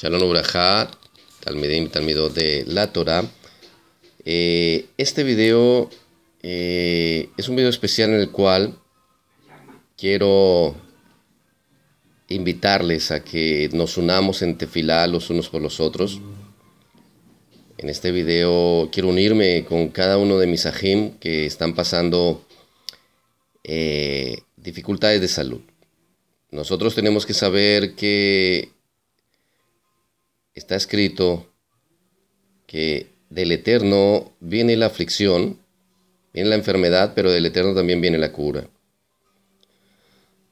Shalom Ubraja, Talmidim, Talmidot de la Torah. Eh, este video eh, es un video especial en el cual quiero invitarles a que nos unamos en tefilá los unos por los otros. En este video quiero unirme con cada uno de mis ajim que están pasando eh, dificultades de salud. Nosotros tenemos que saber que está escrito que del eterno viene la aflicción, viene la enfermedad, pero del eterno también viene la cura.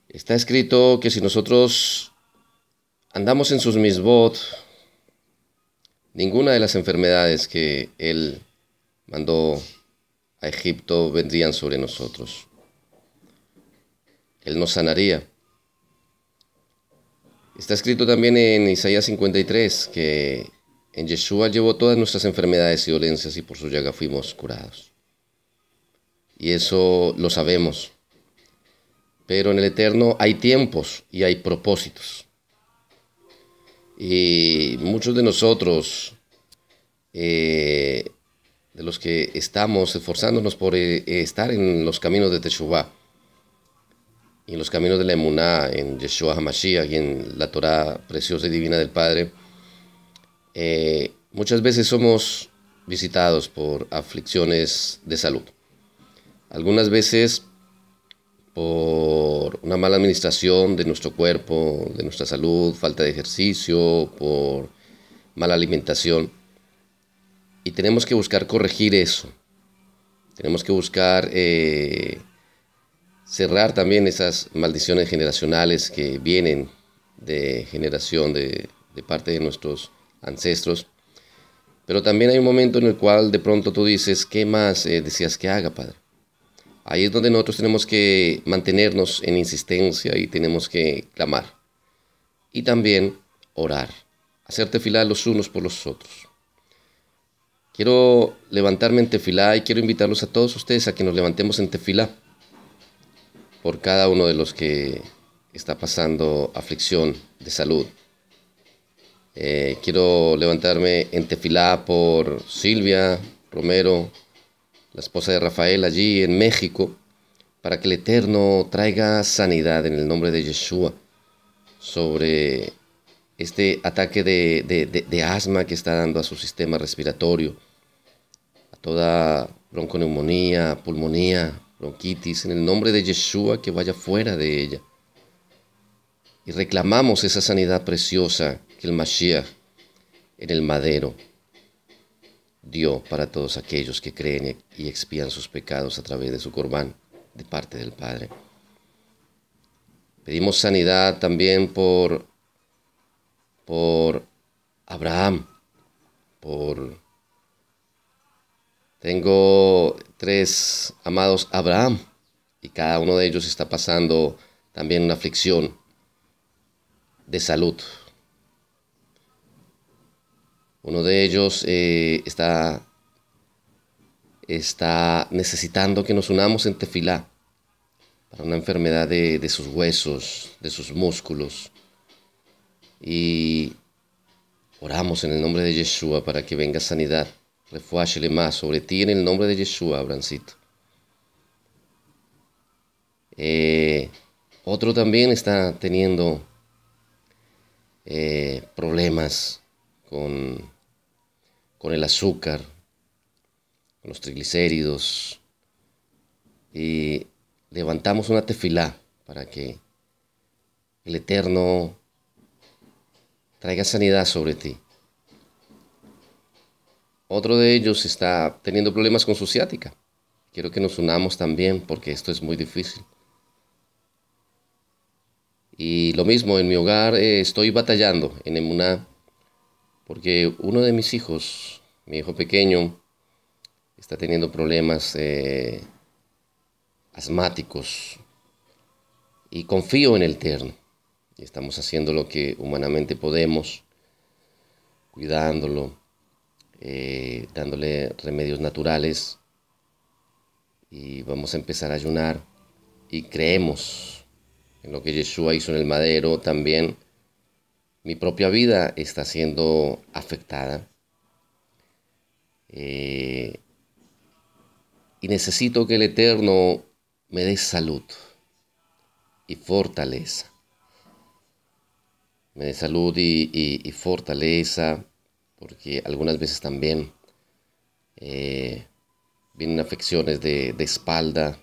Está escrito que si nosotros andamos en sus misbot, ninguna de las enfermedades que él mandó a Egipto vendrían sobre nosotros. Él nos sanaría. Está escrito también en Isaías 53 que en Yeshua llevó todas nuestras enfermedades y dolencias y por su llaga fuimos curados. Y eso lo sabemos. Pero en el Eterno hay tiempos y hay propósitos. Y muchos de nosotros, eh, de los que estamos esforzándonos por eh, estar en los caminos de Teshuvah, y en los caminos de la Emuná, en Yeshua HaMashiach y en la Torah preciosa y divina del Padre, eh, muchas veces somos visitados por aflicciones de salud. Algunas veces por una mala administración de nuestro cuerpo, de nuestra salud, falta de ejercicio, por mala alimentación. Y tenemos que buscar corregir eso. Tenemos que buscar eh, cerrar también esas maldiciones generacionales que vienen de generación de, parte de nuestros ancestros. Pero también hay un momento en el cual de pronto tú dices, ¿qué más eh, decías que haga, Padre? Ahí es donde nosotros tenemos que mantenernos en insistencia y tenemos que clamar. Y también orar, hacerte filar los unos por los otros. Quiero levantarme en tefilá y quiero invitarlos a todos ustedes a que nos levantemos en tefila por cada uno de los que está pasando aflicción de salud. Eh, quiero levantarme en Tefilá por Silvia Romero, la esposa de Rafael allí en México, para que el Eterno traiga sanidad en el nombre de Yeshua sobre este ataque de, de asma que está dando a su sistema respiratorio, a toda bronconeumonía, pulmonía, bronquitis, en el nombre de Yeshua que vaya fuera de ella. Y reclamamos esa sanidad preciosa que el Mashiach en el madero dio para todos aquellos que creen y expían sus pecados a través de su corbán de parte del Padre. Pedimos sanidad también por, por Abraham, por tengo tres amados Abraham y cada uno de ellos está pasando también una aflicción de salud. Uno de ellos eh, está, está necesitando que nos unamos en tefilá para una enfermedad de, de sus huesos, de sus músculos. Y oramos en el nombre de Yeshua para que venga sanidad. Refuáchele más sobre ti en el nombre de Yeshua, Abrancito. Eh, otro también está teniendo eh, problemas con, con el azúcar, con los triglicéridos. Y levantamos una tefilá para que el Eterno traiga sanidad sobre ti. Otro de ellos está teniendo problemas con su ciática. Quiero que nos unamos también porque esto es muy difícil. Y lo mismo, en mi hogar eh, estoy batallando en Emuná porque uno de mis hijos, mi hijo pequeño, está teniendo problemas eh, asmáticos. Y confío en el Terno. Y estamos haciendo lo que humanamente podemos, cuidándolo eh, dándole remedios naturales y vamos a empezar a ayunar y creemos en lo que Yeshua hizo en el madero también. Mi propia vida está siendo afectada eh, y necesito que el Eterno me dé salud y fortaleza. Me dé salud y fortaleza porque algunas veces también eh, vienen afecciones de, de espalda.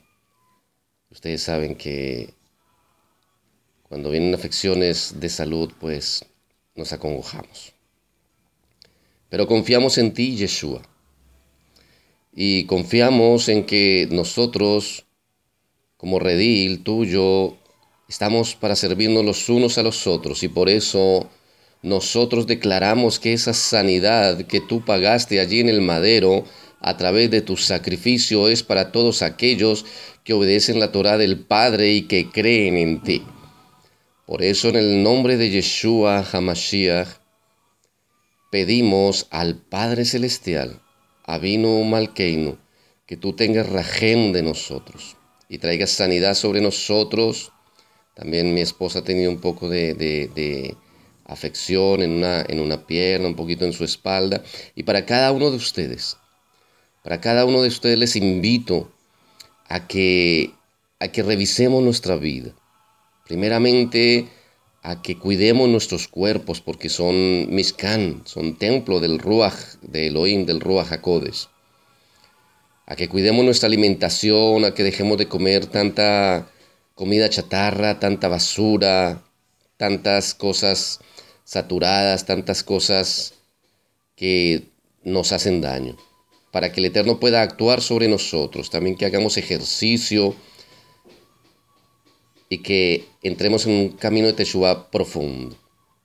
Ustedes saben que cuando vienen afecciones de salud, pues nos acongojamos. Pero confiamos en ti, Yeshua. Y confiamos en que nosotros, como redil tuyo, estamos para servirnos los unos a los otros. Y por eso nosotros declaramos que esa sanidad que tú pagaste allí en el madero a través de tu sacrificio es para todos aquellos que obedecen la Torah del Padre y que creen en ti. Por eso en el nombre de Yeshua Hamashiach pedimos al Padre Celestial, Avinu Malkeinu, que tú tengas rajén de nosotros y traigas sanidad sobre nosotros. También mi esposa ha tenido un poco de afección en una, pierna, un poquito en su espalda. Y para cada uno de ustedes, para cada uno de ustedes les invito a que, a que revisemos nuestra vida. Primeramente, a que cuidemos nuestros cuerpos porque son Mishkan, son templo del Ruach, de Elohim, del Ruach Jacobes. A que cuidemos nuestra alimentación, a que dejemos de comer tanta comida chatarra, tanta basura, tantas cosas saturadas, tantas cosas que nos hacen daño. Para que el Eterno pueda actuar sobre nosotros, también que hagamos ejercicio y que entremos en un camino de Teshuvah profundo.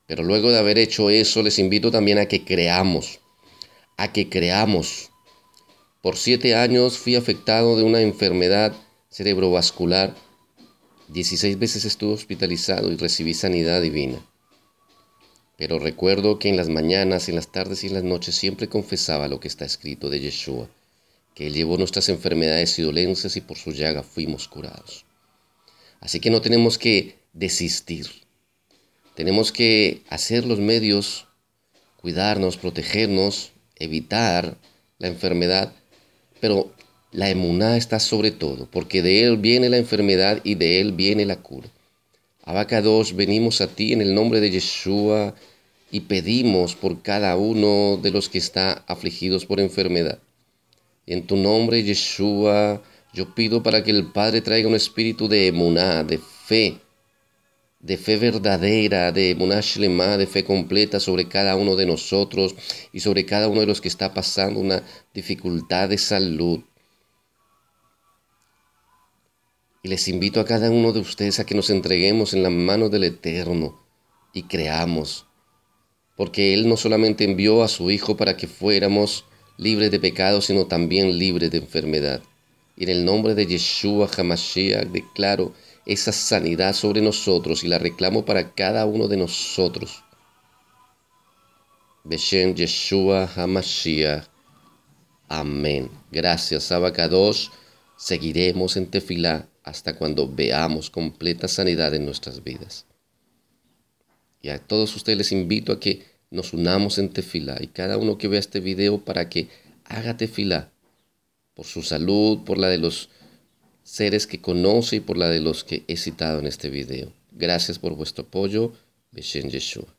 Pero luego de haber hecho eso, les invito también a que creamos, a que creamos. Por siete años fui afectado de una enfermedad cerebrovascular. 16 veces estuve hospitalizado y recibí sanidad divina. Pero recuerdo que en las mañanas, en las tardes y en las noches siempre confesaba lo que está escrito de Yeshua, que Él llevó nuestras enfermedades y dolencias y por su llaga fuimos curados. Así que no tenemos que desistir. Tenemos que hacer los medios, cuidarnos, protegernos, evitar la enfermedad, pero la emuná está sobre todo, porque de Él viene la enfermedad y de Él viene la cura. Abacados, venimos a ti en el nombre de Yeshua y pedimos por cada uno de los que está afligidos por enfermedad. En tu nombre, Yeshua, yo pido para que el Padre traiga un espíritu de emuná, de fe, de fe verdadera, de emuná shlemá, de fe completa sobre cada uno de nosotros y sobre cada uno de los que está pasando una dificultad de salud y les invito a cada uno de ustedes a que nos entreguemos en las manos del Eterno y creamos. Porque Él no solamente envió a su Hijo para que fuéramos libres de pecado, sino también libres de enfermedad. Y en el nombre de Yeshua Hamashiach declaro esa sanidad sobre nosotros y la reclamo para cada uno de nosotros. Beshem Yeshua Hamashiach. Amén. Gracias, Abacados. Seguiremos en Tefilá hasta cuando veamos completa sanidad en nuestras vidas. Y a todos ustedes les invito a que nos unamos en tefila y cada uno que vea este video para que haga Tefila por su salud, por la de los seres que conoce y por la de los que he citado en este video. Gracias por vuestro apoyo. Beshen Yeshua.